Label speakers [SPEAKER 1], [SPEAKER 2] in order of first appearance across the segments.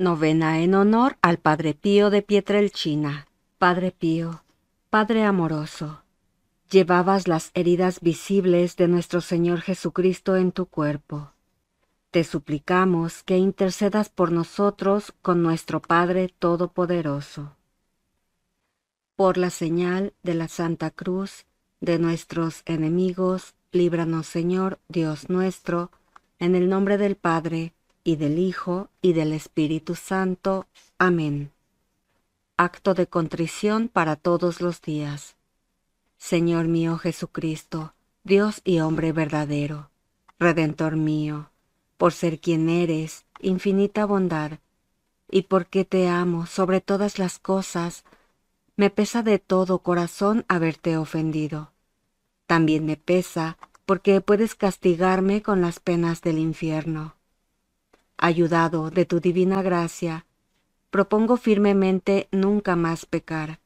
[SPEAKER 1] Novena en honor al Padre Pío de Pietrelchina. Padre Pío, Padre amoroso, llevabas las heridas visibles de nuestro Señor Jesucristo en tu cuerpo. Te suplicamos que intercedas por nosotros con nuestro Padre Todopoderoso. Por la señal de la Santa Cruz, de nuestros enemigos, líbranos Señor, Dios nuestro, en el nombre del Padre, y del Hijo, y del Espíritu Santo. Amén. Acto de contrición para todos los días. Señor mío Jesucristo, Dios y hombre verdadero, Redentor mío, por ser quien eres, infinita bondad, y porque te amo sobre todas las cosas, me pesa de todo corazón haberte ofendido. También me pesa porque puedes castigarme con las penas del infierno ayudado de tu divina gracia, propongo firmemente nunca más pecar,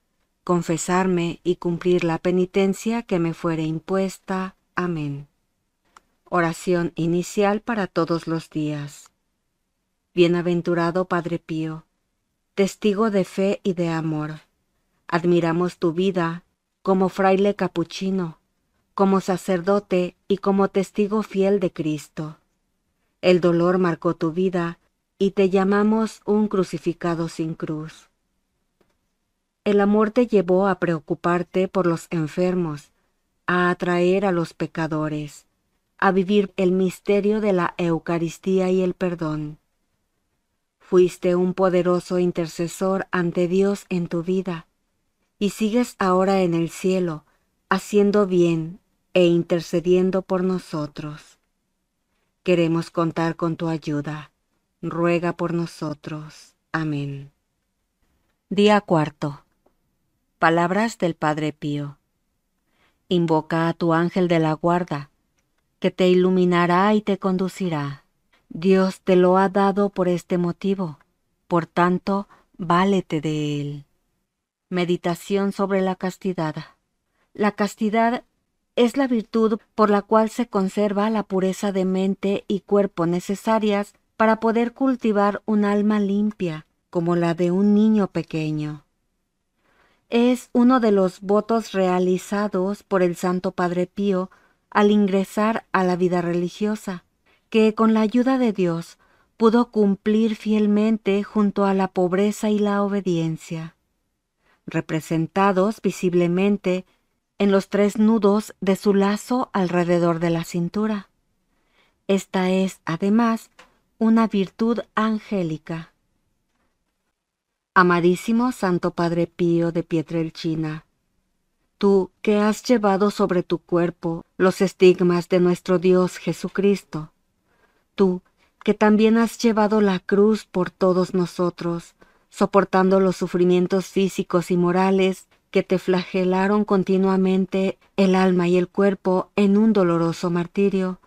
[SPEAKER 1] confesarme y cumplir la penitencia que me fuere impuesta. Amén. Oración inicial para todos los días. Bienaventurado Padre Pío, testigo de fe y de amor, admiramos tu vida como fraile capuchino, como sacerdote y como testigo fiel de Cristo el dolor marcó tu vida y te llamamos un crucificado sin cruz. El amor te llevó a preocuparte por los enfermos, a atraer a los pecadores, a vivir el misterio de la Eucaristía y el perdón. Fuiste un poderoso intercesor ante Dios en tu vida y sigues ahora en el cielo, haciendo bien e intercediendo por nosotros. Queremos contar con tu ayuda. Ruega por nosotros. Amén. Día cuarto. Palabras del Padre Pío. Invoca a tu ángel de la guarda, que te iluminará y te conducirá. Dios te lo ha dado por este motivo, por tanto, válete de él. Meditación sobre la castidad. La castidad es la virtud por la cual se conserva la pureza de mente y cuerpo necesarias para poder cultivar un alma limpia, como la de un niño pequeño. Es uno de los votos realizados por el Santo Padre Pío al ingresar a la vida religiosa, que con la ayuda de Dios pudo cumplir fielmente junto a la pobreza y la obediencia, representados visiblemente en los tres nudos de su lazo alrededor de la cintura. Esta es, además, una virtud angélica. Amadísimo Santo Padre Pío de Pietrelchina, tú que has llevado sobre tu cuerpo los estigmas de nuestro Dios Jesucristo, tú que también has llevado la cruz por todos nosotros, soportando los sufrimientos físicos y morales que te flagelaron continuamente el alma y el cuerpo en un doloroso martirio.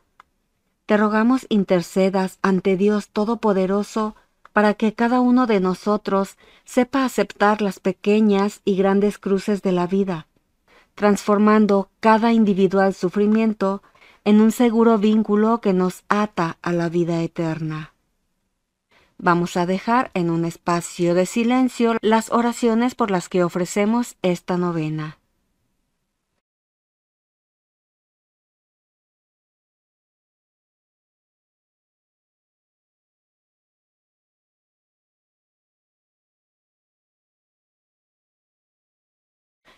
[SPEAKER 1] Te rogamos intercedas ante Dios Todopoderoso para que cada uno de nosotros sepa aceptar las pequeñas y grandes cruces de la vida, transformando cada individual sufrimiento en un seguro vínculo que nos ata a la vida eterna. Vamos a dejar en un espacio de silencio las oraciones por las que ofrecemos esta novena.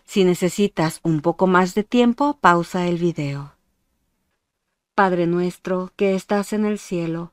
[SPEAKER 1] Si necesitas un poco más de tiempo, pausa el video. Padre nuestro que estás en el cielo,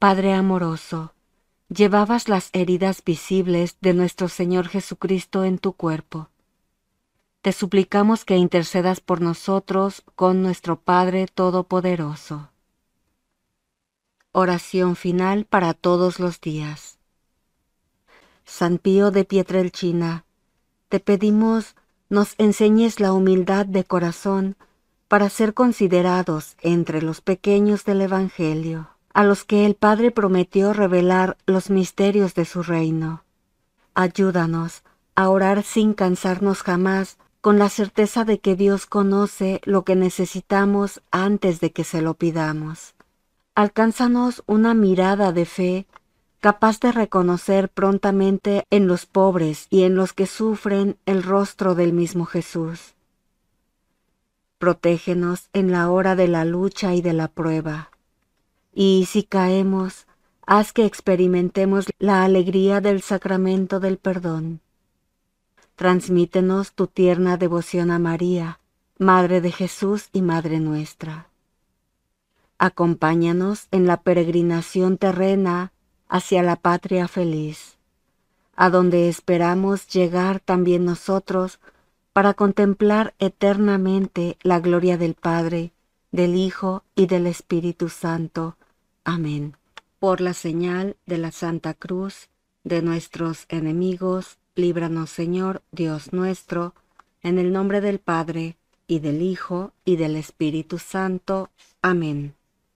[SPEAKER 1] Padre amoroso, llevabas las heridas visibles de nuestro Señor Jesucristo en tu cuerpo. Te suplicamos que intercedas por nosotros con nuestro Padre Todopoderoso. Oración final para todos los días. San Pío de Pietrelchina, te pedimos nos enseñes la humildad de corazón para ser considerados entre los pequeños del Evangelio a los que el Padre prometió revelar los misterios de su reino. Ayúdanos a orar sin cansarnos jamás, con la certeza de que Dios conoce lo que necesitamos antes de que se lo pidamos. Alcánzanos una mirada de fe capaz de reconocer prontamente en los pobres y en los que sufren el rostro del mismo Jesús. Protégenos en la hora de la lucha y de la prueba. Y si caemos, haz que experimentemos la alegría del sacramento del perdón. Transmítenos tu tierna devoción a María, Madre de Jesús y Madre nuestra. Acompáñanos en la peregrinación terrena hacia la patria feliz, a donde esperamos llegar también nosotros para contemplar eternamente la gloria del Padre, del Hijo y del Espíritu Santo, Amén. Por la señal de la Santa Cruz, de nuestros enemigos, líbranos Señor, Dios nuestro, en el nombre del Padre, y del Hijo, y del Espíritu Santo. Amén.